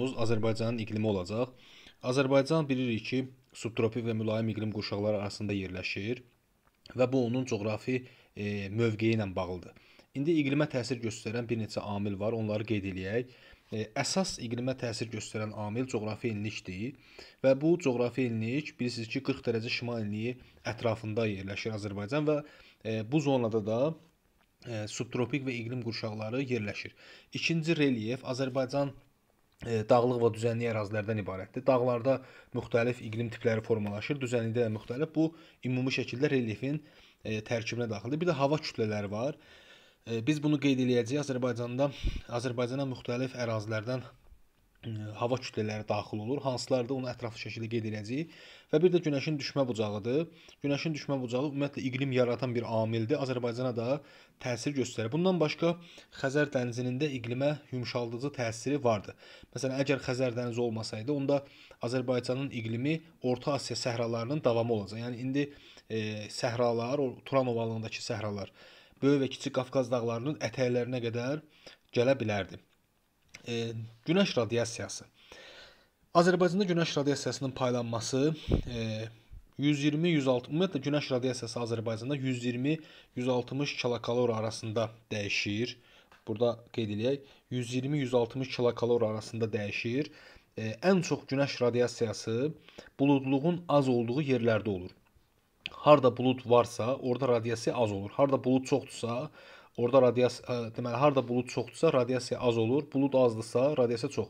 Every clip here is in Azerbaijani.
Muz Azərbaycanın iqlimi olacaq. Azərbaycan bilirik ki, subtropik və mülayim iqlim qurşaqları arasında yerləşir və bu onun coğrafi e, mövqeyi ilə bağlıdır. İndi iqlimə təsir göstərən bir neçə amil var, onları qeyd eləyək. E, əsas iqlimə təsir göstərən amil coğrafi enlikdir və bu coğrafi enlik bilirsiniz ki, 40 dərəcə şimal enliyi ətrafında yerləşir Azərbaycan və e, bu zonada da e, subtropik və iqlim qurşaqları yerləşir. İkinci relyef Azərbaycan E, dağlıq və düzənlik ərazilərdən ibarətdir. Dağlarda müxtəlif iqlim tipləri formalaşır, düzənlikdə də müxtəlif. Bu ümumi şəkildə relyefin e, tərkibinə daxildir. Bir də hava kütlələri var. E, biz bunu qeyd eləyəcəyik. Azərbaycanda Azərbaycana müxtəlif ərazilərdən hava kütlələri daxil olur. Hansılarda onu ətraflı şəkildə qeyd edəcəyik. Və bir də günəşin düşmə bucağıdır. Günəşin düşmə bucağı ümumiyyətlə iqlim yaratan bir amildir. Azərbaycana da təsir göstərir. Bundan başqa Xəzər dənizinin də iqlimə yumşaldıcı təsiri vardı. Məsələn, əgər Xəzər dənizi olmasaydı, onda Azərbaycanın iqlimi Orta Asiya səhralarının davamı olacaq. Yəni indi e, səhralar, o Turan ovalığındakı səhralar Böyük və Kiçik Qafqaz dağlarının ətəklərinə qədər gələ bilərdi e, günəş radiasiyası. Azərbaycanda günəş radiasiyasının paylanması e, 120-160 ümumiyyətlə günəş radiasiyası Azərbaycanda 120-160 kilokalor arasında dəyişir. Burada qeyd eləyək, 120-160 kilokalor arasında dəyişir. E, ən çox günəş radiasiyası buludluğun az olduğu yerlərdə olur. Harda bulud varsa, orada radiasiya az olur. Harda bulud çoxdursa, Orda radiasiya deməli harda bulud çoxdursa, radiasiya az olur. Bulud azdırsa, radiasiya çox.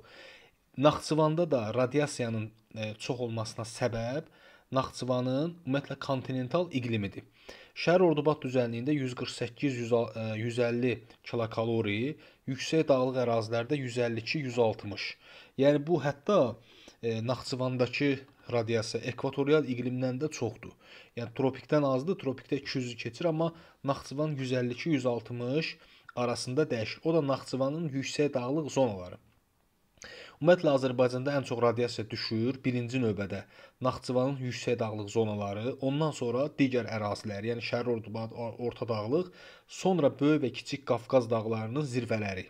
Naxçıvanda da radiasiyanın çox olmasına səbəb Naxçıvanın ümumiyyətlə kontinental iqlimidir. Şəhər Ordubad düzənliyində 148-150 kilokalori, yüksək dağlıq ərazilərdə 152-160. Yəni bu hətta Naxçıvandakı radiasiya ekvatorial iqlimdən də çoxdur. Yəni tropikdən azdır, tropikdə 200-ü keçir, amma Naxçıvan 152-160 arasında dəyişir. O da Naxçıvanın yüksək dağlıq zonaları. Ümumiyyətlə Azərbaycanda ən çox radiasiya düşür birinci növbədə Naxçıvanın yüksək dağlıq zonaları, ondan sonra digər ərazilər, yəni Şərq Ordubad, Orta Dağlıq, sonra Böyük və Kiçik Qafqaz dağlarının zirvələri.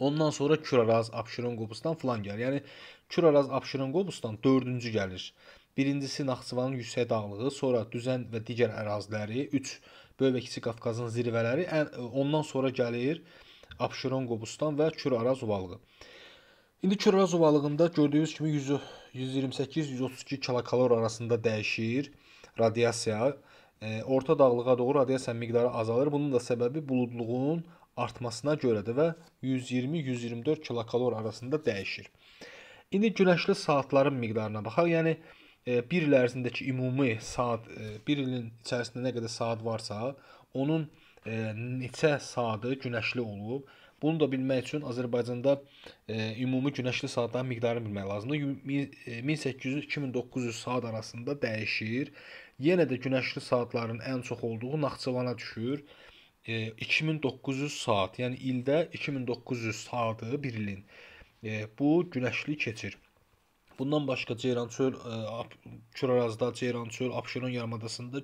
Ondan sonra Kür Araz, Abşeron, Qobustan filan gəlir. Yəni Kür-Araz Abşeron qobustan 4-cü gəlir. Birincisi Naxçıvanın yüksək dağlığı, sonra Düzən və digər əraziləri, 3 Böyük və Kiçik Qafqazın zirvələri, ondan sonra gəlir Abşeron qobustan və Kür-Araz ovalığı. İndi Kür-Araz ovalığında gördüyünüz kimi 128-132 kilokalor arasında dəyişir radiasiya. E, orta dağlığa doğru radiasiya miqdarı azalır. Bunun da səbəbi buludluğun artmasına görədir və 120-124 kilokalor arasında dəyişir. İndi günəşli saatların miqdarına baxaq. Yəni e, bir il ərzindəki ümumi saat, e, bir ilin içərisində nə qədər saat varsa, onun e, neçə saatı günəşli olub. Bunu da bilmək üçün Azərbaycanda ümumi günəşli saatların miqdarını bilmək lazımdır. 1800-2900 saat arasında dəyişir. Yenə də günəşli saatların ən çox olduğu Naxçıvana düşür. 2900 saat, yəni ildə 2900 saatı bir ilin E, bu güləşli keçir. Bundan başqa Ceyrançöl Kürarazda, e, Ceyrançöl Abşeron yarımadasında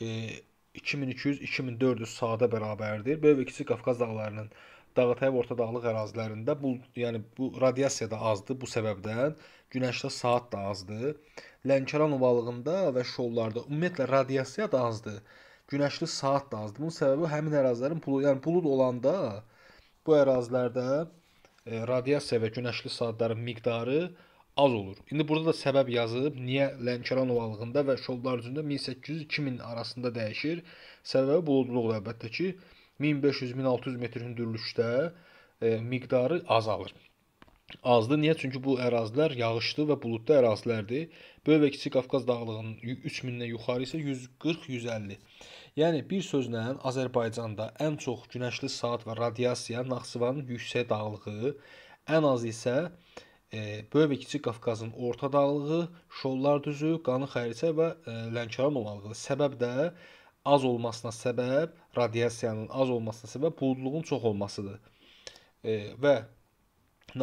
2200-2400 e, saata bərabərdir. Böyük və kiçik Qafqaz dağlarının Dağətay və orta dağlıq ərazilərində bu yəni bu radiasiya da azdır bu səbəbdən. Günəşdə saat da azdır. Lənkəran ovalığında və şollarda ümumiyyətlə radiasiya da azdır. Günəşli saat da azdır. Bunun səbəbi həmin ərazilərin bulud, yəni bulud olanda bu ərazilərdə E, radiasiya və günəşli saatların miqdarı az olur. İndi burada da səbəb yazıb, niyə Lənkəran ovalığında və Şoldarcında 1800-2000 arasında dəyişir. Səbəbi buludluqdur əlbəttə ki, 1500-1600 metr hündürlükdə e, miqdarı azalır. Azdır. Niyə? Çünki bu ərazilər yağışlı və buludlu ərazilərdir. Böyük və Kiçik Qafqaz dağlığının 3000-dən yuxarı isə 140-150. Yəni bir sözlə Azərbaycanda ən çox günəşli saat və radiasiya Naxçıvanın yüksək dağlığı, ən az isə e, Böyük və Kiçik Qafqazın orta dağlığı, Şollar düzü, Qanı xəricə və e, Lənkəran olmalıdır. Səbəb də az olmasına səbəb radiasiyanın az olmasına səbəb buludluğun çox olmasıdır. E, və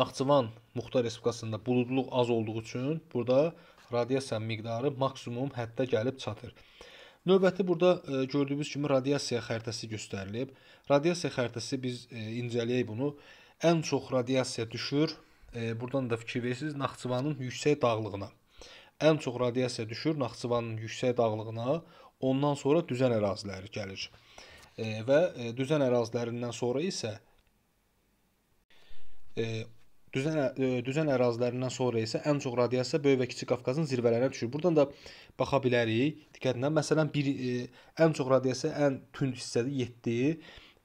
Naxçıvan Muxtar Respublikasında buludluq az olduğu üçün burada radiasiya miqdarı maksimum həddə gəlib çatır. Növbəti burada e, gördüyünüz kimi radiasiya xəritəsi göstərilib. Radiasiya xəritəsi biz e, incələyək bunu. Ən çox radiasiya düşür, e, buradan da fikir verirsiniz, Naxçıvanın yüksək dağlığına. Ən çox radiasiya düşür Naxçıvanın yüksək dağlığına, ondan sonra düzən əraziləri gəlir. Və düzən ərazilərindən sonra isə Düzən düzən ərazilərindən sonra isə ən çox radiasiya Böyük və Kiçik Qafqazın zirvələrinə düşür. Burdan da baxa bilərik diqqətlə. Məsələn, bir ən çox radiasiya ən tünd hissədir 7.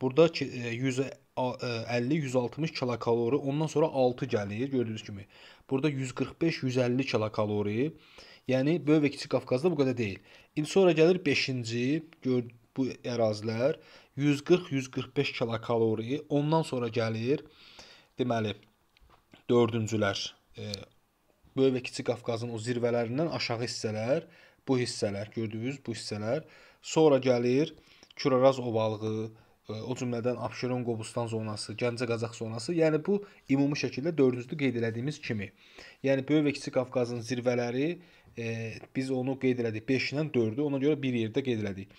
Burada 150-160 kilokalori, ondan sonra 6 gəlir, gördüyünüz kimi. Burada 145-150 kilokalori. Yəni Böyük və Kiçik Qafqazda bu qədər deyil. İndi sonra gəlir 5-ci bu ərazilər 140-145 kilokalori, ondan sonra gəlir deməli dördüncülər, e, böyük və kiçik Qafqazın o zirvələrindən aşağı hissələr, bu hissələr gördüyünüz bu hissələr. Sonra gəlir Kür-Araz obalığı, e, o cümlədən Abşeron Qobustan zonası, Gəncə Qazax zonası, yəni bu ümumi şəkildə dördüncü qeyd elədiyimiz kimi. Yəni böyük və kiçik Qafqazın zirvələri e, biz onu qeyd elədik 5-dən 4-ü, ona görə bir yerdə qeyd elədik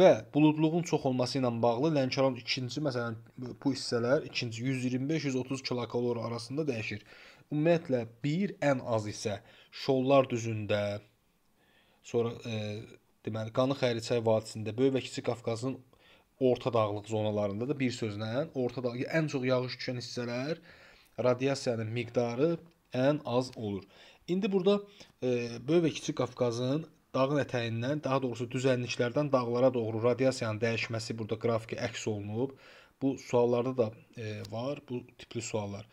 və buludluğun çox olması ilə bağlı Lənkəran ikinci məsələn bu hissələr ikinci 125-130 kilokalori arasında dəyişir. Ümumiyyətlə 1 ən az isə Şollar düzündə sonra e, deməli Qanlı Xəriçay vadisində, Böyük və Kiçik Qafqazın orta dağlıq zonalarında da bir sözlə orta dağ yəni ən çox yağış düşən hissələr radiasiyanın miqdarı ən az olur. İndi burada e, Böyük və Kiçik Qafqazın dağın ətəyindən, daha doğrusu düzənliklərdən dağlara doğru radiasiyanın dəyişməsi burada qrafiki əks olunub. Bu suallarda da e, var bu tipli suallar.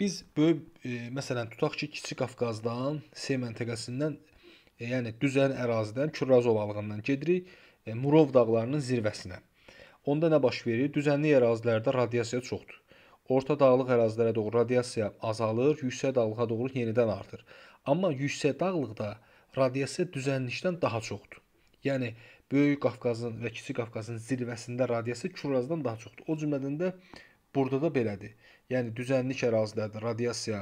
Biz böyük e, məsələn tutaq ki, Kiçik Qafqazdan, C məntəqəsindən, e, yəni düzən ərazidən Kürraz ovalığından gedirik e, Murov dağlarının zirvəsinə. Onda nə baş verir? Düzənlik ərazilərdə radiasiya çoxdur. Orta dağlıq ərazilərə doğru radiasiya azalır, yüksək dağlığa doğru yenidən artır. Amma yüksək dağlıqda e, radiasiya düzənlikdən daha çoxdur. Yəni Böyük Qafqazın və Kiçik Qafqazın zirvəsində radiasiya Kürazdan daha çoxdur. O cümlədən də burada da belədir. Yəni düzənlik ərazilərdə radiasiya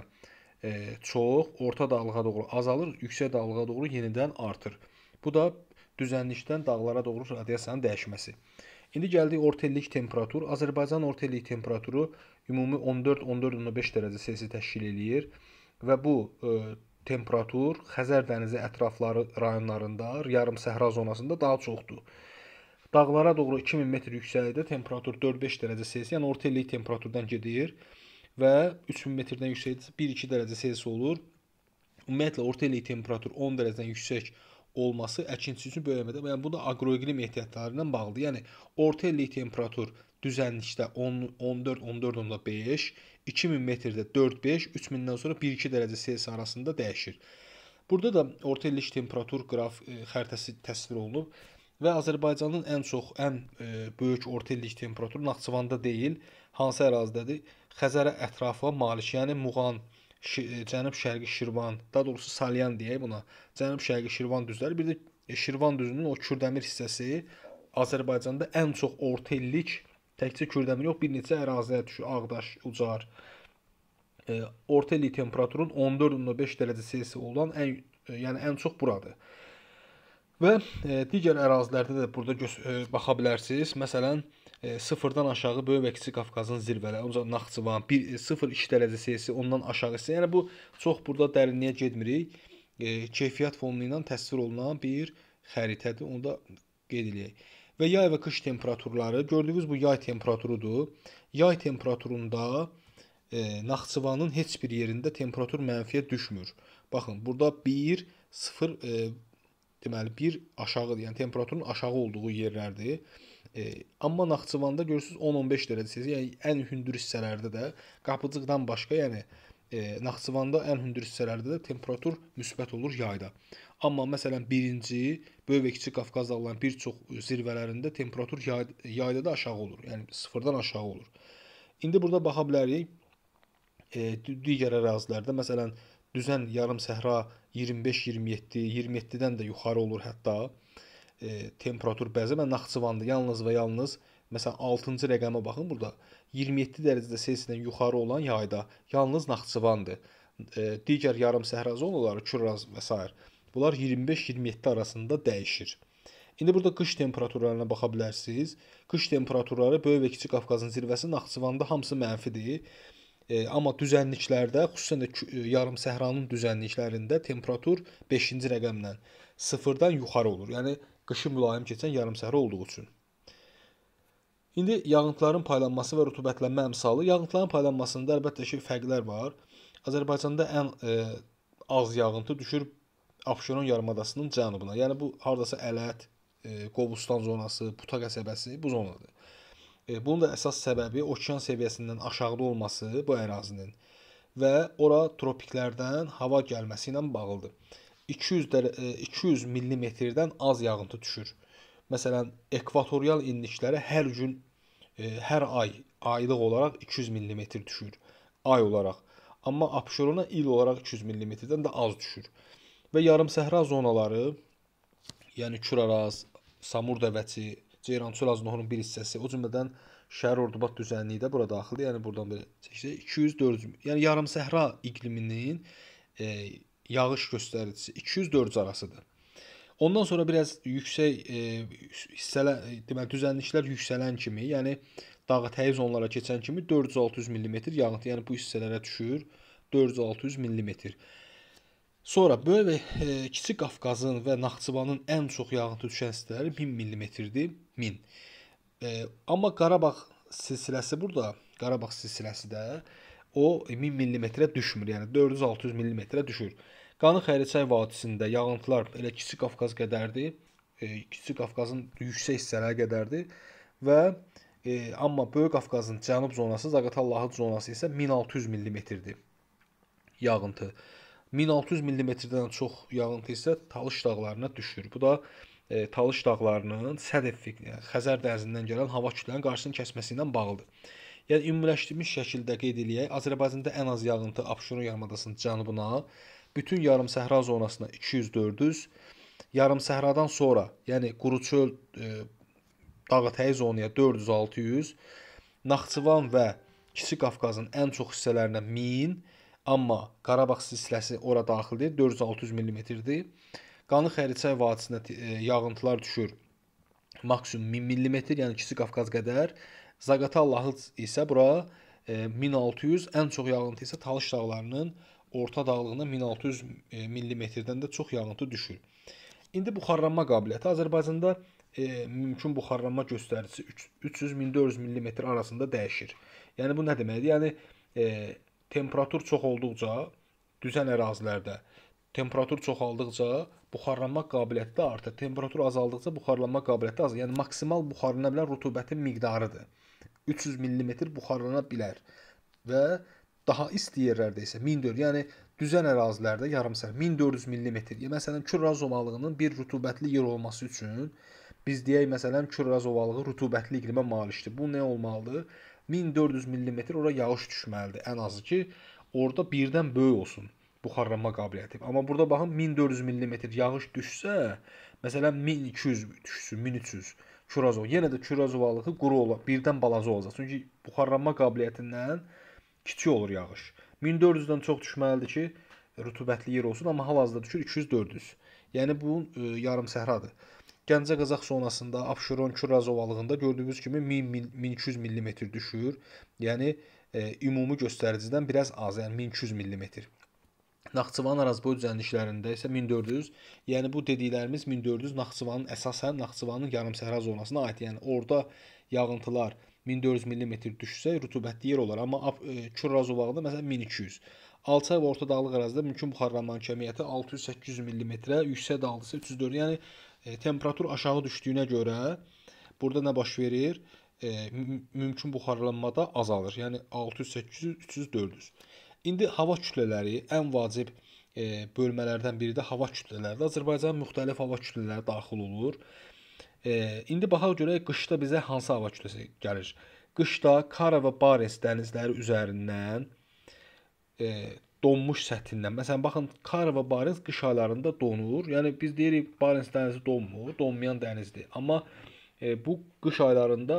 e, çox, orta dağlığa doğru azalır, yüksək dağlığa doğru yenidən artır. Bu da düzənlikdən dağlara doğru radiasiyanın dəyişməsi. İndi gəldik orta illik temperatur. Azərbaycan orta illik temperaturu ümumi 14-14.5 dərəcə Selsi təşkil eləyir və bu e, temperatur Xəzər dənizi ətrafları rayonlarında, yarım səhra zonasında daha çoxdur. Dağlara doğru 2000 metr yüksəklikdə temperatur 4-5 dərəcə Selsi, yəni orta illik temperaturdan gedir və 3000 metrdən yüksəkdə 1-2 dərəcə Selsi olur. Ümumiyyətlə orta illik temperatur 10 dərəcədən yüksək olması əkinçi üçün böyük əməkdir. Yəni bu da aqroiqlim ehtiyatları ilə bağlıdır. Yəni orta illik temperatur düzənlikdə 10 14 14 onda 5, 2000 metrdə 4 5, 3000-dən sonra 1-2 dərəcə Selsi arasında dəyişir. Burada da orta illik temperatur qraf e, xəritəsi təsvir olunub və Azərbaycanın ən çox, ən e, böyük orta illik temperaturu Naxçıvanda deyil, hansı ərazidədir? Xəzərə ətrafına malik, yəni Muğan, e, Cənub-Şərqi Şirvan, daha doğrusu Salyan deyək buna. Cənub-Şərqi Şirvan düzləri, bir də Şirvan düzünün o Kürdəmir hissəsi Azərbaycanda ən çox orta illik Təkcə Kürdəmir yox, bir neçə əraziyə düşür. Ağdaş, Ucar. E, orta illik temperaturun 14.5 dərəcə Selsi olan ən e, yəni ən çox buradır. Və e, digər ərazilərdə də burada e, baxa bilərsiniz. Məsələn, e, 0-dan aşağı Böyük və Kiçik Qafqazın zirvələri, ancaq Naxçıvan 1 0-2 e, dərəcə Selsi ondan aşağı isə, yəni bu çox burada dərinliyə getmirik. E, keyfiyyət fonu ilə təsvir olunan bir xəritədir. Onu da qeyd eləyək və yay və qış temperaturları, gördüyünüz bu yay temperaturudur. Yay temperaturunda e, Naxçıvanın heç bir yerində temperatur mənfiyə düşmür. Baxın, burada 1 0 e, deməli 1 aşağı, yəni temperaturun aşağı olduğu yerlərdir. E, amma Naxçıvanda görürsüz 10-15 dərəcə Selsi, yəni ən hündür hissələrdə də Qapıcıqdan başqa, yəni e, Naxçıvanda ən hündür hissələrdə də temperatur müsbət olur yayda. Amma məsələn 1-ci, böyük və kiçik Qafqaz dağlarının bir çox zirvələrində temperatur yay, yayda da aşağı olur. Yəni 0-dan aşağı olur. İndi burada baxa bilərik e, digər ərazilərdə məsələn düzən yarım səhra 25-27, 27-dən də yuxarı olur hətta e, temperatur bəzi və Naxçıvanda yalnız və yalnız məsələn 6-cı rəqəmə baxın burada 27 dərəcədə Selsidən yuxarı olan yayda yalnız Naxçıvandır. E, digər yarım səhra zonaları Kürraz və s. Bunlar 25-27 arasında dəyişir. İndi burada qış temperaturlarına baxa bilərsiniz. Qış temperaturları Böyük və Kiçik Qafqazın zirvəsi Naxçıvanda hamısı mənfidir. E, amma düzənliklərdə, xüsusən də e, yarım səhranın düzənliklərində temperatur 5-ci rəqəmlə 0-dan yuxarı olur. Yəni qışı mülayim keçən yarım səhra olduğu üçün. İndi yağıntıların paylanması və rutubətlənmə əmsalı. Yağıntıların paylanmasında əlbəttə ki, fərqlər var. Azərbaycanda ən e, az yağıntı düşür Abşeron yarımadasının cənubuna. Yəni bu hardasa Ələt, e, Qobustan zonası, Buta qəsəbəsi bu zonadır. E, bunun da əsas səbəbi okean səviyyəsindən aşağıda olması bu ərazinin və ora tropiklərdən hava gəlməsi ilə bağlıdır. 200 e, 200 millimetrdən az yağıntı düşür. Məsələn, ekvatorial enliklərə hər gün e, hər ay aylıq olaraq 200 millimetr düşür ay olaraq. Amma Abşerona il olaraq 200 millimetrdən də az düşür və yarımsəhra zonaları, yəni Kür-Araz, Samur dəvəçi, Ceyrançur Aznohurun bir hissəsi, o cümlədən Şəhər Ordubad düzənliyi də bura daxildir. Yəni buradan belə çəksə 200-400, yəni yarımsəhra iqliminin e, yağış göstəricisi 200-400 arasıdır. Ondan sonra biraz yüksək e, hissələ e, deməli düzənliklər yüksələn kimi, yəni dağı təyiz onlara keçən kimi 400-600 mm yağıntı, yəni bu hissələrə düşür 400-600 mm. Sonra böyük və e, kiçik Qafqazın və Naxçıvanın ən çox yağıntı düşən hissələri 1000 millimetrdir, 1000. E, amma Qarabağ silsiləsi burada, Qarabağ silsiləsi də o 1000 millimetrə düşmür, yəni 400-600 millimetrə düşür. Qanı Xərçay vadisində yağıntılar elə kiçik Qafqaz qədərdir, e, kiçik Qafqazın yüksək hissələri qədərdir və e, amma Böyük Qafqazın cənub zonası, Zaqatalahı zonası isə 1600 millimetrdir yağıntı. E, 1600 mm-dən çox yağıntı isə Talış dağlarına düşür. Bu da e, Talış dağlarının Sədəf, yəni Xəzər dənizindən gələn hava kütləsinin qarşısını kəsməsi ilə bağlıdır. Yəni ümumiləşdirilmiş şəkildə qeyd eləyək, Azərbaycanda ən az yağıntı Abşeron yarımadasının cənubuna, bütün yarımsəhra zonasına 200-400, yarımsəhradan sonra, yəni Quruçöl e, dağ ətəyi zonaya 400-600, Naxçıvan və Kiçik Qafqazın ən çox hissələrinə 1000 Amma Qarabağ silsiləsi ora daxil deyil, 400-600 mm-dir. Qanlı Xəricəy vadisində e, yağıntılar düşür. Maksimum 1000 mm, yəni kiçik Qafqaz qədər. Zaqatallah isə bura 1600, e, ən çox yağıntı isə Talış dağlarının orta dağlığına 1600 e, mm-dən də çox yağıntı düşür. İndi buxarlanma qabiliyyəti Azərbaycanda e, mümkün buxarlanma göstəricisi 300-1400 mm arasında dəyişir. Yəni bu nə deməkdir? Yəni e, temperatur çox olduqca düzən ərazilərdə temperatur çoxaldıqca buxarlanma qabiliyyəti də artır. Temperatur azaldıqca buxarlanma qabiliyyəti azalır. Yəni maksimal buxarlana bilən rutubətin miqdarıdır. 300 mm buxarlana bilər və daha isti yerlərdə isə 1400, yəni düzən ərazilərdə yarımsər 1400 mm. Yəni məsələn Kürraz ovalığının bir rütubətli yer olması üçün biz deyək məsələn Kürraz ovalığı rütubətli iqlimə malikdir. Bu nə olmalıdır? 1400 mm ora yağış düşməlidir ən azı ki, orada birdən böyük olsun buxarlanma qabiliyyəti. Amma burada baxın 1400 mm yağış düşsə, məsələn 1200 düşsün, 1300 Kurazov yenə də Kurazov alığı quru ola, birdən balaca olacaq. Çünki buxarlanma qabiliyyətindən kiçik olur yağış. 1400-dən çox düşməlidir ki, rütubətli yer olsun, amma hal-hazırda düşür 200-400. Yəni bu e, yarım səhradır. Gəncə Qazax zonasında, Abşeron Küraz ovalığında gördüyünüz kimi 1000 1200 mm düşür. Yəni e, ümumi göstəricidən biraz az, yəni 1200 mm. Naxçıvan Arazboy düzənliklərində isə 1400, yəni bu dediklərimiz 1400 Naxçıvanın əsasən Naxçıvanın yarımsəhra zonasına aid, yəni orada yağıntılar 1400 mm düşsə rütubətli yer olar, amma e, Küraz ovalığında məsələn 1200. Alçaq və orta dağlıq ərazidə mümkün buxarlanmanın kəmiyyəti 600-800 mm, yüksək dağlıqda 304. Yəni e, temperatur aşağı düşdüyünə görə burada nə baş verir? E, mümkün buxarlanmada azalır. Yəni 600, 800, 300, 400. İndi hava kütlələri ən vacib e, bölmələrdən biri də hava kütlələridir. Azərbaycan müxtəlif hava kütlələri daxil olur. E, indi baxaq görək qışda bizə hansı hava kütləsi gəlir. Qışda Kara və Bares dənizləri üzərindən e, donmuş səthindən. Məsələn, baxın Kar və Barens qış aylarında donur. Yəni biz deyirik Barens dənizi donmur, donmayan dənizdir. Amma e, bu qış aylarında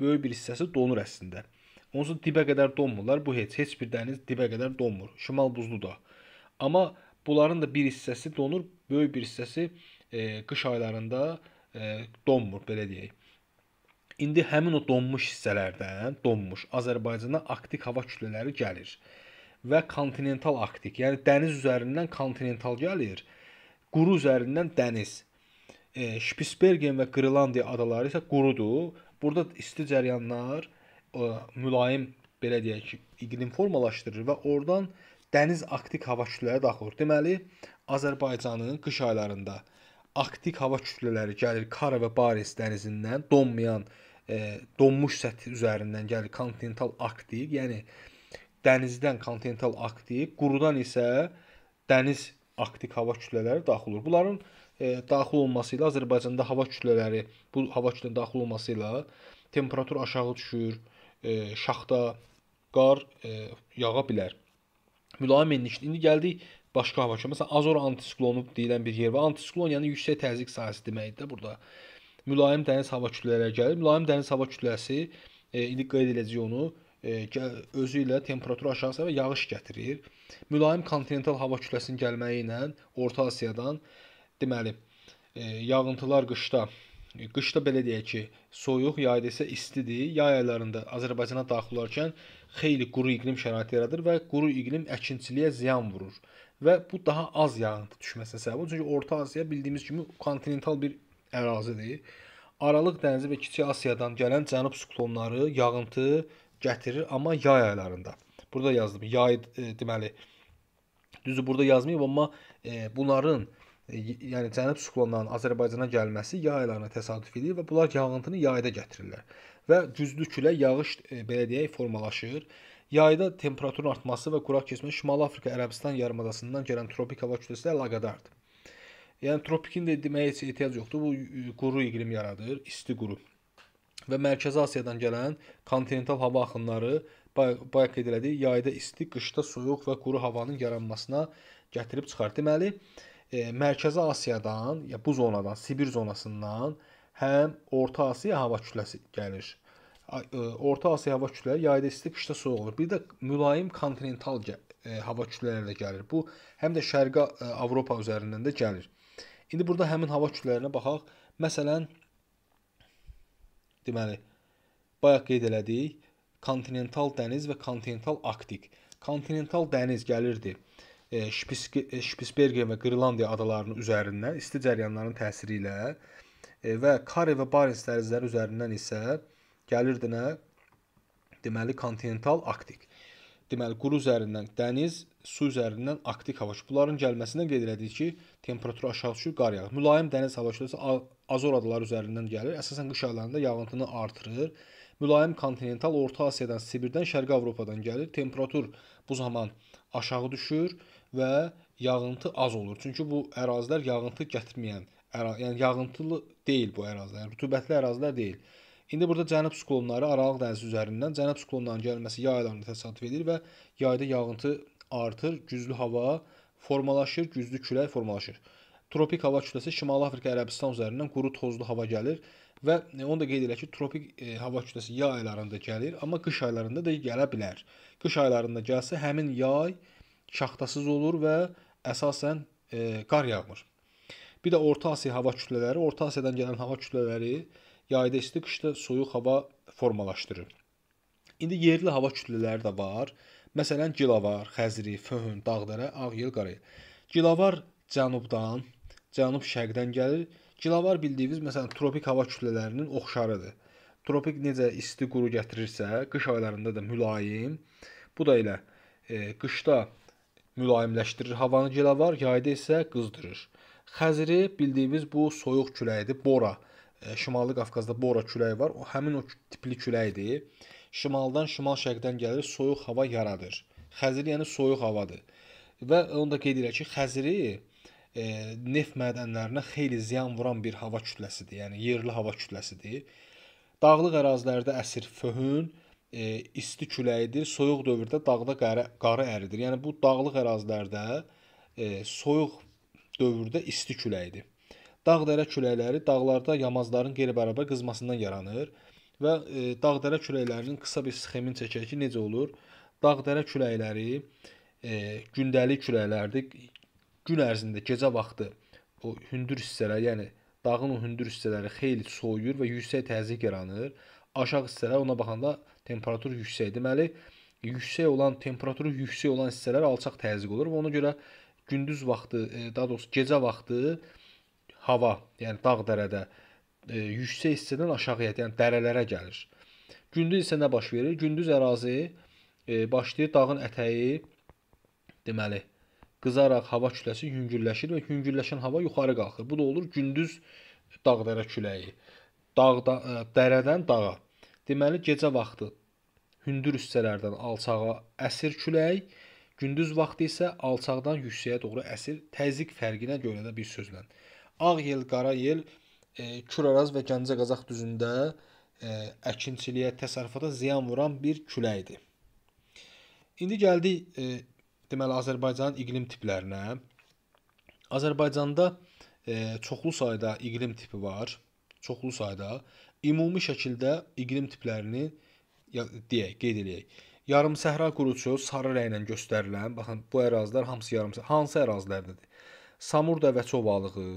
böyük bir hissəsi donur əslində. Onsuz dibə qədər donmurlar. Bu heç heç bir dəniz dibə qədər donmur. Şimal buzlu da. Amma bunların da bir hissəsi donur, böyük bir hissəsi e, qış aylarında e, donmur, belə deyək. İndi həmin o donmuş hissələrdən, donmuş Azərbaycana arktik hava kütlələri gəlir. E, və kontinental arktik. Yəni dəniz üzərindən kontinental gəlir. Quru üzərindən dəniz. E, Şpisbergen və Qrenlandiya adaları isə qurudur. Burada isti cəryanlar e, mülayim belə deyək ki, iqlim formalaşdırır və oradan dəniz arktik hava kütlələri daxil olur. Deməli, Azərbaycanın qış aylarında arktik hava kütlələri gəlir Kara və Baris dənizindən, donmayan, e, donmuş səthi üzərindən gəlir kontinental arktik, yəni e, dənizdən kontinental aktiv, qurudan isə dəniz aktiv hava kütlələri daxil olur. Bunların e, daxil olması ilə Azərbaycanda hava kütlələri, bu hava kütlələrinin daxil olması ilə temperatur aşağı düşür, e, şaxta qar e, yağa bilər. Mülayim enlikdir. İndi gəldik başqa hava kütləsi. Məsələn, Azor antisiklonu deyilən bir yer var. Antisiklon yəni yüksək təzyiq sahəsi deməkdir də burada. Mülayim dəniz hava kütlələri gəlir. Mülayim dəniz hava kütləsi e, indi qeyd edəcəyik onu E, özü ilə temperatur aşağısı və yağış gətirir. Mülayim kontinental hava kütləsinin gəlməyi ilə Orta Asiyadan deməli e, yağıntılar qışda qışda belə deyək ki, soyuq, yayda isə istidir. Yay aylarında Azərbaycana daxil olarkən xeyli quru iqlim şəraiti yaradır və quru iqlim əkinçiliyə ziyan vurur və bu daha az yağıntı düşməsinə səbəb olur. Çünki Orta Asiya bildiyimiz kimi kontinental bir ərazidir. Aralıq dənizi və Kiçik Asiyadan gələn cənub siklonları yağıntı gətirir, amma yay aylarında. Burada yazdım. Yay e, deməli düzü burada yazmayıb, amma e, bunların e, yəni cənub siklonlarının Azərbaycana gəlməsi yay aylarına təsadüf edir və bunlar yağıntını yayda gətirirlər. Və güclü külək yağış e, belə deyək formalaşır. Yayda temperaturun artması və quraq keçmə Şimali Afrika, Ərəbistan yarımadasından gələn tropik hava kütləsi ilə əlaqədardır. Yəni tropikin də deməyə heç ehtiyac yoxdur. Bu e, quru iqlim yaradır, isti quru və Mərkəzi Asiyadan gələn kontinental hava axınları bayaq qeyd elədik, yayda isti, qışda soyuq və quru havanın yaranmasına gətirib çıxarır. Deməli, e, Mərkəzi Asiyadan, ya bu zonadan, Sibir zonasından həm Orta Asiya hava kütləsi gəlir. E, Orta Asiya hava kütlələri yayda isti, qışda soyuq olur. Bir də mülayim kontinental e, hava kütlələri də gəlir. Bu həm də Şərqi e, Avropa üzərindən də gəlir. İndi burada həmin hava kütlərinə baxaq. Məsələn, Deməli, bayaq qeyd elədik, kontinental dəniz və kontinental Arktik. Kontinental dəniz gəlirdi e, e Şpisbergen və Qrenlandiya adalarının üzərindən isti cəryanların təsiri ilə e, və Kare və Barents dənizləri üzərindən isə gəlirdi nə? Deməli, kontinental Arktik deməli quru üzərindən dəniz, su üzərindən arktik hava şüaları. Bunların gəlməsinə qeyd elədik ki, temperatura aşağı düşür, qar yağır. Mülayim dəniz hava şüaları isə Azor adaları üzərindən gəlir. Əsasən qış aylarında yağıntını artırır. Mülayim kontinental Orta Asiyadan, Sibirdən, Şərqi Avropadan gəlir. Temperatur bu zaman aşağı düşür və yağıntı az olur. Çünki bu ərazilər yağıntı gətirməyən, yəni yağıntılı deyil bu ərazilər, yəni rütubətli ərazilər deyil. İndi burada cənub siklonları Aralıq dənizi üzərindən cənub siklonlarının gəlməsi yay aylarında təsadüf edir və yayda yağıntı artır, güclü hava formalaşır, güclü külək formalaşır. Tropik hava kütləsi Şimali Afrika Ərəbistan üzərindən quru tozlu hava gəlir və e, onu da qeyd edək ki, tropik e, hava kütləsi yay aylarında gəlir, amma qış aylarında da gələ bilər. Qış aylarında gəlsə həmin yay şaxtasız olur və əsasən e, qar yağmır. Bir də Orta Asiya hava kütlələri, Orta Asiyadan gələn hava kütlələri e, Yayda isti, qışda soyuq hava formalaşdırır. İndi yerli hava kütlələri də var. Məsələn, Gilavar, Xəzri, Föhn, Dağdərə, Ağyel, Qarayel. Gilavar cənubdan, cənub-şərqdən gəlir. Gilavar bildiyimiz məsələn tropik hava kütlələrinin oxşarıdır. Tropik necə isti, quru gətirirsə, qış aylarında da mülayim. Bu da elə e, qışda mülayimləşdirir havanı gilavar, yayda isə qızdırır. Xəzri bildiyimiz bu soyuq küləyidir, bora. Şimali Qafqazda Bora küləyi var. O həmin o tipli küləkdir. Şimaldan, şimal-şərqdən gəlir, soyuq hava yaradır. Xəzir yəni soyuq havadır. Və onu da qeyd edirək ki, Xəziri e, neft mədənlərinə xeyli ziyan vuran bir hava kütləsidir. Yəni yerli hava kütləsidir. Dağlıq ərazilərdə əsir föhün, e, isti küləyidir. Soyuq dövrdə dağda qarı, qarı əridir. Yəni bu dağlıq ərazilərdə e, soyuq dövrdə isti küləyidir. Dağ-dərə küləkləri dağlarda yamazların qeyri-bərabər qızmasından yaranır və e, dağ-dərə küləklərinin qısa bir sxemini çəkək ki, necə olur? Dağ-dərə küləkləri e, gündəlik küləklərdir. Gün ərzində gecə vaxtı o hündür hissələr, yəni dağın o hündür hissələri xeyli soyuyur və yüksək təzyiq yaranır. Aşağı hissələr ona baxanda temperatur yüksək. Deməli, yüksək olan temperaturu yüksək olan hissələr alçaq təzyiq olur və ona görə gündüz vaxtı, e, daha doğrusu gecə vaxtı hava, yəni dağ-dərədə e, yüksək hissədən aşağıya, yəni dərələrə gəlir. Gündüz isə nə baş verir? Gündüz ərazi e, başlayır dağın ətəyi deməli qızaraq hava kütləsi yüngülləşir və yüngülləşən hava yuxarı qalxır. Bu da olur gündüz dağ-dərə küləyi. Dağda ə, e, dərədən dağa. Deməli gecə vaxtı hündür hissələrdən alçağa əsir külək, gündüz vaxtı isə alçaqdan yüksəyə doğru əsir təzyiq fərqinə görə də bir sözlə. Ağyel, Qarayel, e, Kür-Araz və Gəncə-Qazax düzündə e, əkinçiliyə, təsərrüfata ziyan vuran bir küləkdir. İndi gəldik e, deməli Azərbaycanın iqlim tiplərinə. Azərbaycanda e, çoxlu sayda iqlim tipi var. Çoxlu sayda ümumi şəkildə iqlim tiplərini deyək, qeyd eləyək. Yarım səhra qurucu sarı rənglə göstərilən, baxın bu ərazilər hamısı yarım hansı ərazilərdədir? Samurda və çobalığı,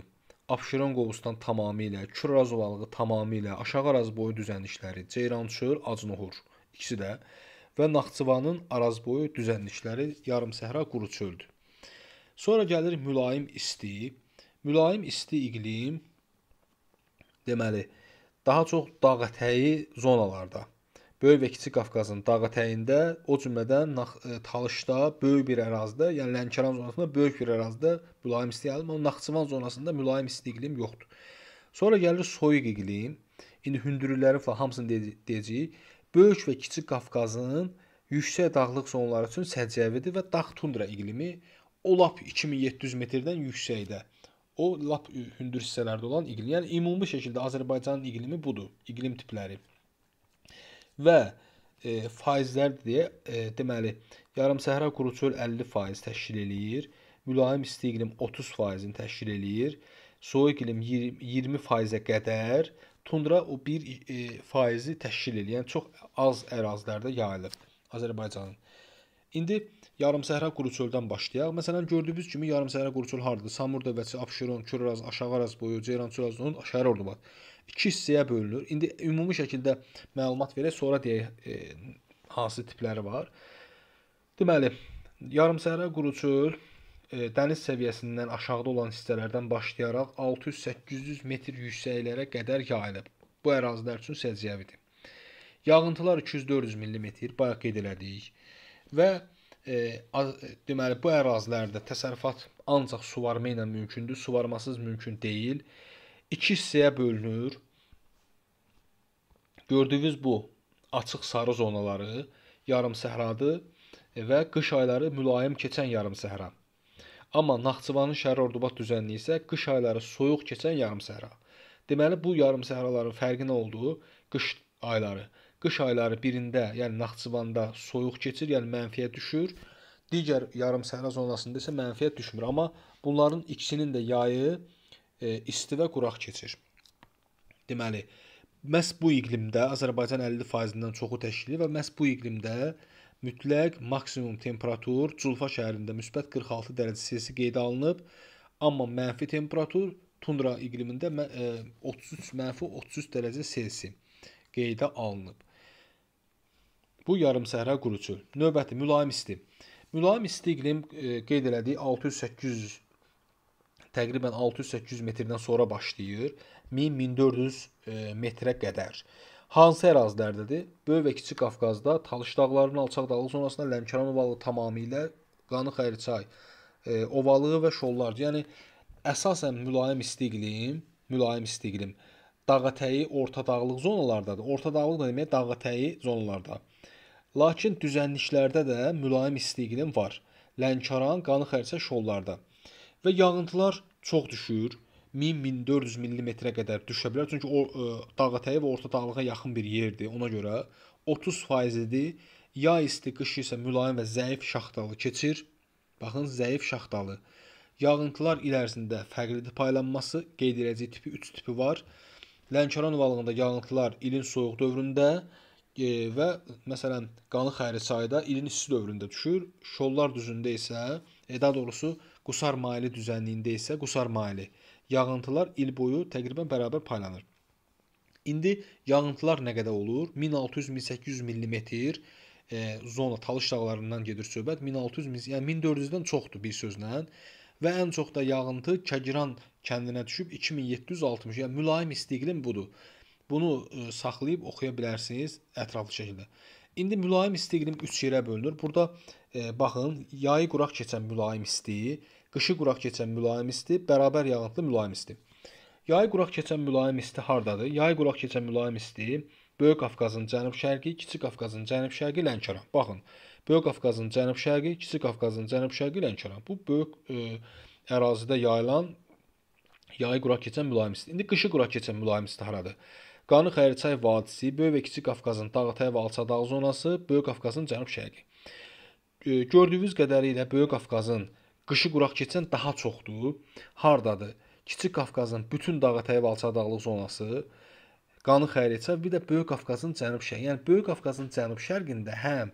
Abşeron qovustan tamamilə, Kür Razovalığı tamamilə, Aşağı Araz boyu düzənlikləri, Ceyrançöl, Acnohur ikisi də və Naxçıvanın Araz boyu düzənlikləri yarımsəhra quru çöldür. Sonra gəlir mülayim isti. Mülayim isti iqlim deməli daha çox dağ ətəyi zonalarda Böyük və Kiçik Qafqazın dağ ətəyində, o cümlədən e, Talışda böyük bir ərazidə, yəni Lənkəran zonasında böyük bir ərazidə mülayim isti yağılır, amma Naxçıvan zonasında mülayim isti iqlim yoxdur. Sonra gəlir soyuq iqlim. İndi hündürlüklərin falan hamısını deyə deyəcəyik. Böyük və Kiçik Qafqazın yüksək dağlıq zonları üçün səciyyəvidir və dağ tundra iqlimi o lap 2700 metrdən yüksəkdə o lap e, hündür hissələrdə olan iqlim. Yəni ümumi şəkildə Azərbaycanın iqlimi budur, iqlim tipləri və e, faizlər deyə e, deməli yarımsəhra quru çöl 50% təşkil eləyir. Mülayim isti iqlim 30%-ni təşkil eləyir. Soyuq iqlim 20%-ə qədər, tundra o 1%-i e, təşkil eləyən yəni, çox az ərazilərdə yayılıb Azərbaycanın. İndi yarımsəhra quruçöldən başlayaq. Məsələn, gördüyünüz kimi yarımsəhra quruçöl hardadır? Samur dövləsi, Abşeron, Kürəraz, Aşağıaraz boyu, Ceyrançörazın, Şəhərordubad iki hissəyə bölünür. İndi ümumi şəkildə məlumat verək, sonra deyək e, hansı tipləri var. Deməli, yarımsərə qurucul e, dəniz səviyyəsindən aşağıda olan hissələrdən başlayaraq 600-800 metr yüksəklərə qədər yayılıb. Bu ərazilər üçün səciyyəvidir. Yağıntılar 200-400 mm, bayaq qeyd elədik. Və e, deməli bu ərazilərdə təsərrüfat ancaq suvarma ilə mümkündür, suvarmasız mümkün deyil. E, iki hissəyə bölünür. Gördüyünüz bu açıq sarı zonaları, yarım səhradır və qış ayları mülayim keçən yarım səhra. Amma Naxçıvanın şəhər Ordubad düzənliyi isə qış ayları soyuq keçən yarım səhra. Deməli bu yarım səhraların fərqi nə oldu? Qış ayları. Qış ayları birində, yəni Naxçıvanda soyuq keçir, yəni mənfiyə düşür. Digər yarım səhra zonasında isə mənfiyə düşmür, amma bunların ikisinin də yayı E, isti və quraq keçir. Deməli, məhz bu iqlimdə Azərbaycan 50%-dən çoxu təşkil edir və məhz bu iqlimdə mütləq maksimum temperatur Culfa şəhərində müsbət 46 dərəcə Selsi qeydə alınıb, amma mənfi temperatur tundra iqlimində 33 e, mənfi 33 dərəcə Selsi qeydə alınıb. Bu yarımsəhra qurucul. Növbəti mülayim isti. Mülayim isti iqlim e, qeyd elədiyi 600-800 təqribən 600-800 metrdən sonra başlayır, 1000-1400 e, metrə qədər. Hansı ərazilərdədir? Böyük və Kiçik Qafqazda, Talış dağlarının alçaq dağlıq zonasında Lənkəran ovalı tamamilə Qanı Xəyrçay e, ovalığı və şollar. Yəni əsasən mülayim istiqlim, mülayim istiqlim dağətəyi orta dağlıq zonalardadır. Orta dağlıq da demək dağətəyi zonalarda. Lakin düzənliklərdə də mülayim istiqlim var. Lənkəran, Qanı Xəyrçay şollarda və yağıntılar çox düşür. 1000-1400 millimetrə qədər düşə bilər. Çünki o ə, e, dağ ətəyi və orta dağlığa yaxın bir yerdir. Ona görə 30% idi. Yay isti, qış isə mülayim və zəif şaxtalı keçir. Baxın, zəif şaxtalı. Yağıntılar il ərzində fərqlidir paylanması. Qeyd edəcəyi tipi 3 tipi var. Lənkəran valığında yağıntılar ilin soyuq dövründə e, və məsələn Qanlı Xəyrisi ayda ilin isti dövründə düşür. Şollar düzündə isə, e, daha doğrusu, Qusar maili düzənliyində isə qusar maili yağıntılar il boyu təqribən bərabər paylanır. İndi yağıntılar nə qədər olur? 1600-1800 mm e, zona Talış dağlarından gedir söhbət. 1600 yəni 1400-dən çoxdur bir sözlə və ən çox da yağıntı Kəgiran kəndinə düşüb 2760. Yəni mülayim istiqlim budur. Bunu e, saxlayıb oxuya bilərsiniz ətraflı şəkildə. İndi mülayim isti iqlim 3 yerə bölünür. Burada e, baxın, yayı quraq keçən mülayim isti, qışı quraq keçən mülayim isti, bərabər yağıntılı mülayim isti. Yay quraq keçən mülayim isti hardadır? Yay quraq keçən mülayim isti Böyük Qafqazın cənub-şərqi, Kiçik Qafqazın cənub-şərqi Lənkəran. Baxın, Böyük Qafqazın cənub-şərqi, Kiçik Qafqazın cənub-şərqi Lənkəran. Bu böyük e, ərazidə yayılan yayı quraq keçən mülayim isti. İndi qışı quraq keçən mülayim isti haradır? Qanı Xəyrçay vadisi, Böyük və Kiçik Qafqazın Dağıtay və Alçadağ zonası, Böyük Qafqazın cənub-şərqi. Gördüyünüz qədərilə Böyük Qafqazın qışı quraq keçən daha çoxdur. Hardadır? Kiçik Qafqazın bütün Dağıtay və Alçadağlıq zonası, Qanı Xəyrçay, bir də Böyük Qafqazın cənub-şərqi. Yəni Böyük Qafqazın cənub-şərqində həm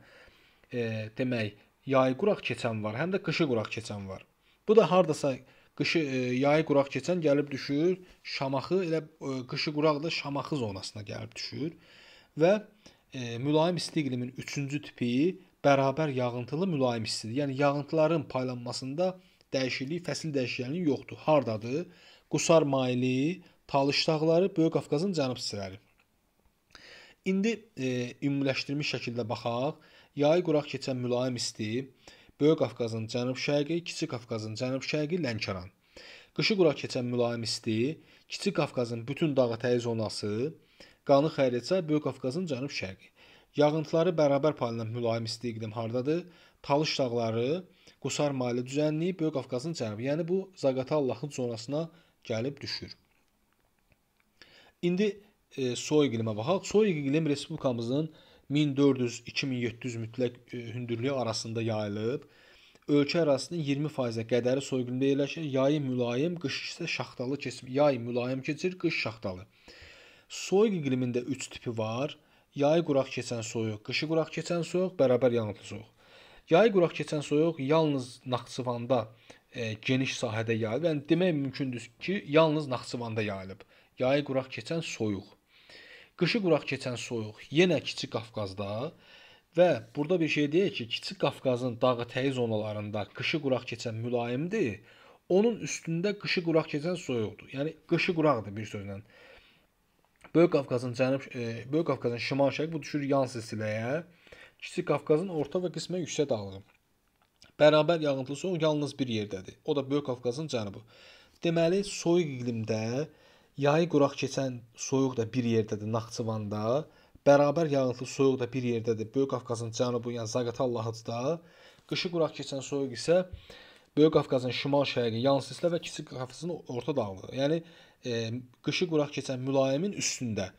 e, demək, yay quraq keçən var, həm də qışı quraq keçən var. Bu da hardasa Qışı e, yayı quraq keçən gəlib düşür Şamaxı, elə e, qışı quraq da Şamaxı zonasına gəlib düşür və e, mülayim isti iqlimin 3-cü tipi bərabər yağıntılı mülayim istidir. Yəni yağıntıların paylanmasında dəyişiklik, fəsil dəyişikliyi yoxdur. Hardadır? Qusar mayili, Talış dağları, Böyük Qafqazın cənub hissələri. İndi e, ümumiləşdirilmiş şəkildə baxaq. Yay quraq keçən mülayim isti Böyük Qafqazın cənub-şərqi, Kiçik Qafqazın cənub-şərqi Lənkəran. Qışı qura keçən mülayim isti, Kiçik Qafqazın bütün dağı təyi zonası, qanı xəritə Böyük Qafqazın cənub-şərqi. Yağıntıları bərabər paylanan mülayim isti iqlim hardadır? Talış dağları, Qusar mahalli düzənliyi Böyük Qafqazın cənubu, yəni bu Zaqatalın zonasına gəlib düşür. İndi e, soy iqlimə baxaq. Soy iqlim respublikamızın e, 1400-2700 mütləq e, hündürlüyü arasında yayılıb. Ölkə ərazisinin 20%-ə qədəri soyğunda yerləşir. Yayı mülayim, qış isə şaxtalı keçir. Yay mülayim keçir, qış şaxtalı. Soyuq iqlimində 3 tipi var. Yayı quraq keçən soyuq, qışı quraq keçən soyuq, bərabər yanıqlı soyuq. Yayı quraq keçən soyuq yalnız Naxçıvanda e, geniş sahədə yayılıb. Yəni demək mümkündür ki, yalnız Naxçıvanda yayılıb. Yayı quraq keçən soyuq. Qışı quraq keçən soyuq yenə Kiçik Qafqazda və burada bir şey deyək ki, Kiçik Qafqazın dağı təyi zonalarında qışı quraq keçən mülayimdir. Onun üstündə qışı quraq keçən soyuqdur. Yəni qışı quraqdır bir sözlə. Böyük Qafqazın cənub e, Böyük Qafqazın şimal-şərqi bu düşür yan silsiləyə. Kiçik Qafqazın orta və qismən yüksək dağlığı. Bərabər yağıntılı soyuq yalnız bir yerdədir. O da Böyük Qafqazın cənubu. Deməli, soyuq iqlimdə Yayı quraq keçən soyuq da bir yerdədir Naxçıvanda, bərabər yağıntılı soyuq da bir yerdədir Böyük Qafqazın cənubu, yəni Zaqatalahıda. Qışı quraq keçən soyuq isə Böyük Qafqazın şimal-şərqi, Yansislə və Kiçik Qafqazın orta dağlığı. Yəni e, qışı quraq keçən mülayimin üstündə.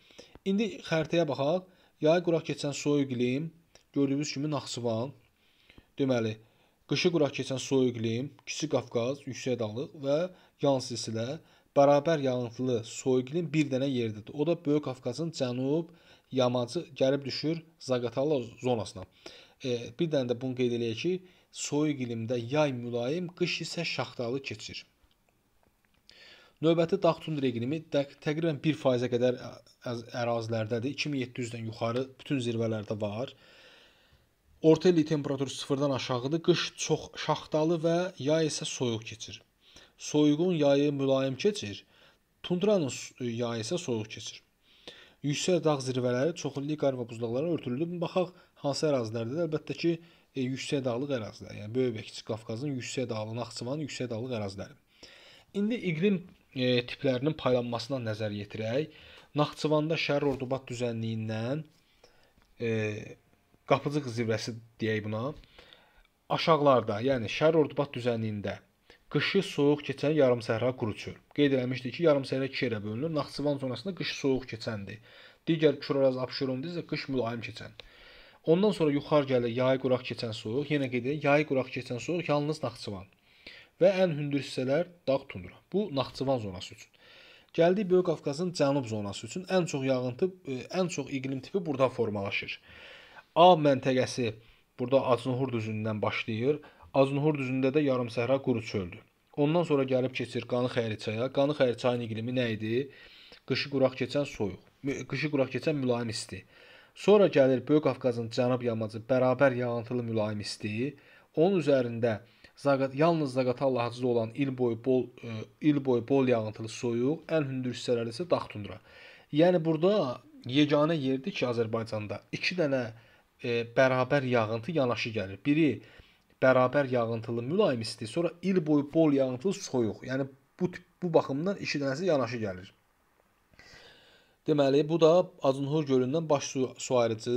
İndi xəritəyə baxaq. Yay quraq keçən soyuq iqlim, gördüyünüz kimi Naxçıvan. Deməli, qışı quraq keçən soyuq iqlim, Kiçik Qafqaz, yüksək dağlıq və Yansilə bərabər yağıntılı soyqilin bir dənə yerdidir. O da Böyük Qafqazın cənub yamacı gəlib düşür Zaqatala zonasına. E, bir dənə də bunu qeyd eləyək ki, soyuq ilimdə yay mülayim, qış isə şaxtalı keçir. Növbəti dağ tundra iqlimi təqribən 1%-ə qədər ərazilərdədir. 2700-dən yuxarı bütün zirvələrdə var. Orta illik temperatur 0-dan aşağıdır. Qış çox şaxtalı və yay isə soyuq keçir. Soyuğun yayı mülayim keçir, tundranın e, yayı isə soyuq keçir. Yüksək dağ zirvələri çoxillik qar və buzlaqlara örtülüdür. Baxaq hansı ərazilərdə? Əlbəttə ki, e, yüksək dağlıq ərazilər, yəni Böyük və Kiçik Qafqazın yüksək dağlı, Naxçıvanın yüksək dağlıq əraziləri. İndi iqlim e, tiplərinin paylanmasına nəzər yetirək. Naxçıvanda Şəhər Ordubad düzənliyindən e, Qapıcıq zirvəsi deyək buna. Aşağılarda, yəni Şəhər Ordubad düzənliyində Qışı soyuq keçən yarımsəhra quru çöl. Qeyd eləmişdik ki, yarımsəhra iki yerə bölünür. Naxçıvan zonasında qış soyuq keçəndir. Digər Kürəraz Abşeronda isə qış mülayim keçən. Ondan sonra yuxarı gəlir yay quraq keçən soyuq. Yenə qeyd edirəm, yay quraq keçən soyuq yalnız Naxçıvan. Və ən hündür hissələr dağ tundra. Bu Naxçıvan zonası üçün. Gəldik Böyük Qafqazın cənub zonası üçün. Ən çox yağıntı, e, ən çox iqlim tipi burada formalaşır. A məntəqəsi burada Aznavur düzündən başlayır. Aznhur düzündə də yarımsəhra quru çöldür. Ondan sonra gəlib keçir Qanı Xəyriçaya. Qanı Xəyriçayın iqlimi nə idi? Qışı quraq keçən soyuq, qışı quraq keçən mülayim isti. Sonra gəlir Böyük Qafqazın cənub yamacı bərabər yağıntılı mülayim isti. Onun üzərində Zaqat yalnız Zaqatala haqqında olan il boyu bol ə, e, il boyu bol yağıntılı soyuq, ən hündür hissələri isə dağ tundra. Yəni burada yeganə yerdir ki, Azərbaycanda 2 dənə ə, e, bərabər yağıntı yanaşı gəlir. Biri bərabər yağıntılı mülayim isti, sonra il boyu bol yağıntılı soyuq. Yəni bu bu baxımdan iki dənəsi yanaşı gəlir. Deməli, bu da Aznhur gölündən baş su, su ayrıcı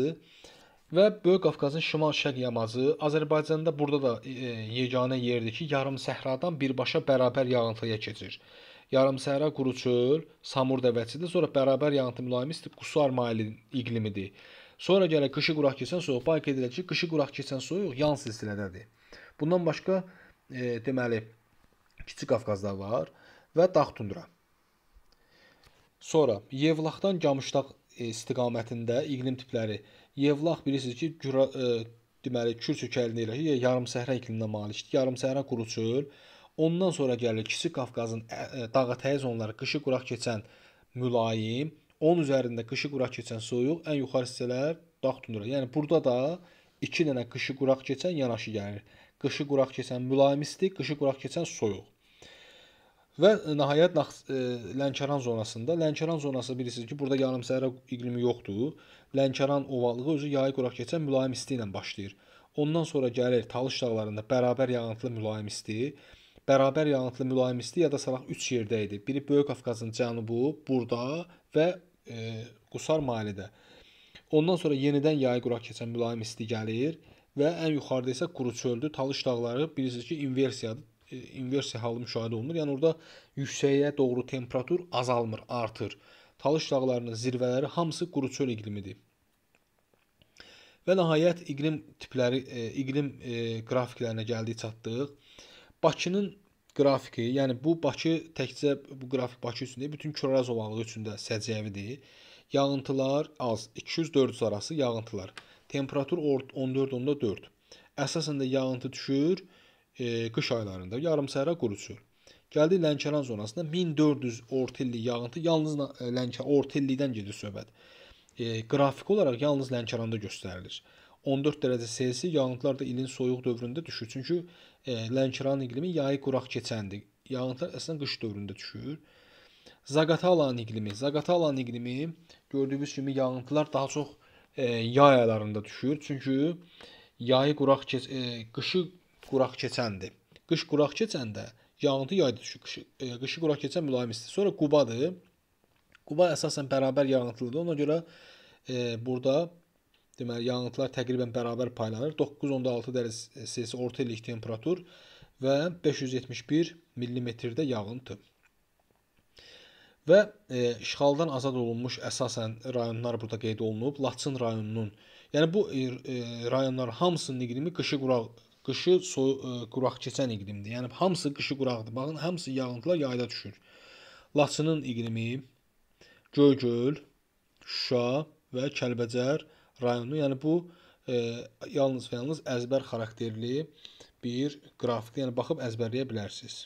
və Böyük Qafqazın şimal-şərq yamacı Azərbaycanda burada da e, yeganə yerdir ki, yarım səhradan birbaşa bərabər yağıntılıya keçir. Yarım səhra quru çöl, samur dəvəçidir, sonra bərabər yağıntı mülayim isti qusar maili iqlimidir. Sonra gələk qışı quraq keçən soyuq. Bax qeyd edək ki, qışı quraq keçən soyuq yan silsilədədir. Bundan başqa e, deməli Kiçik Qafqazda var və dağ tundra. Sonra Yevlaxdan Qamışdağ e, istiqamətində iqlim tipləri. Yevlax bilirsiniz ki, güra, e, deməli Kürçük əlində elə ki, yarım səhra iqliminə malikdir. Yarım səhra quru çöl. Ondan sonra gəlir Kiçik Qafqazın ə, e, dağətəyi zonları qışı quraq keçən mülayim, 10 üzərində qışı quraq keçən soyuq, ən yuxarı hissələr dağ tundra. Yəni burada da 2 dənə qışı quraq keçən yanaşı gəlir. Qışı quraq keçən mülayim isti, qışı quraq keçən soyuq. Və e, nəhayət e, Lənkəran zonasında, Lənkəran zonası bilirsiniz ki, burada yarımsəhərə iqlimi yoxdur. Lənkəran ovalığı özü yayı quraq keçən mülayim isti ilə başlayır. Ondan sonra gəlir Talış dağlarında bərabər yağıntılı mülayim isti bərabər yağıntılı mülayim isti yada salaq 3 yerdə idi. Biri Böyük Qafqazın cənubu, burada və e, Qusar mahallədə. Ondan sonra yenidən yayı quraq keçən mülayim isti gəlir və ən yuxarıda isə Quruçöldü, Talış dağları bilirsiniz ki, inversiyadır. İnversiya e, halı müşahidə olunur. Yəni orada yüksəyə doğru temperatur azalmır, artır. Talış dağlarının zirvələri hamısı quruçöl iqlimidir. Və nəhayət iqlim tipləri, e, iqlim e, qrafiklərinə gəldik çatdıq. Bakının qrafiki, yəni bu Bakı təkcə bu qrafik Bakı üçün deyil, bütün Kiraz ovalığı üçün də səciyyəvidir. Yağıntılar az, 200-400 arası yağıntılar. Temperatur 14-14. Əsasən də yağıntı düşür e, qış aylarında, yarım səhərə quruşur. Gəldik Lənkəran zonasına 1400 orta illik yağıntı yalnız e, Lənkə orta illikdən gedir söhbət. E, qrafik olaraq yalnız Lənkəranda göstərilir. 14 dərəcə Selsi yağıntılar da ilin soyuq dövründə düşür. Çünki e, Lənkəran iqlimi yayı quraq keçəndir. Yağıntılar əslən qış dövründə düşür. Zaqatalan iqlimi, Zaqatalan iqlimi gördüyünüz kimi yağıntılar daha çox e, yay aylarında düşür. Çünki yayı quraq keç e, qışı quraq keçəndir. Qış quraq keçəndə yağıntı yayda düşür. Qışı, e, qışı quraq keçən mülayim istidir. Sonra Qubadır. Quba əsasən bərabər yağıntılıdır. Ona görə e, burada Deməli, yanğıntılar təqribən bərabər paylanır. 9.6 dərəcə Selsi orta illik temperatur və 571 millimetrdə yağıntı. Və e, işğaldan azad olunmuş əsasən rayonlar burada qeyd olunub. Laçın rayonunun, yəni bu e, e rayonların hamısının iqlimi qışı quraq qışı so e, quraq keçən iqlimdir. Yəni hamısı qışı quraqdır. Baxın, hamısı yağıntılar yayda düşür. Laçının iqlimi Göygöl, Şuşa və Kəlbəcər rayonu. Yəni bu e, yalnız və yalnız əzbər xarakterli bir qrafikdir. Yəni baxıb əzbərləyə bilərsiniz.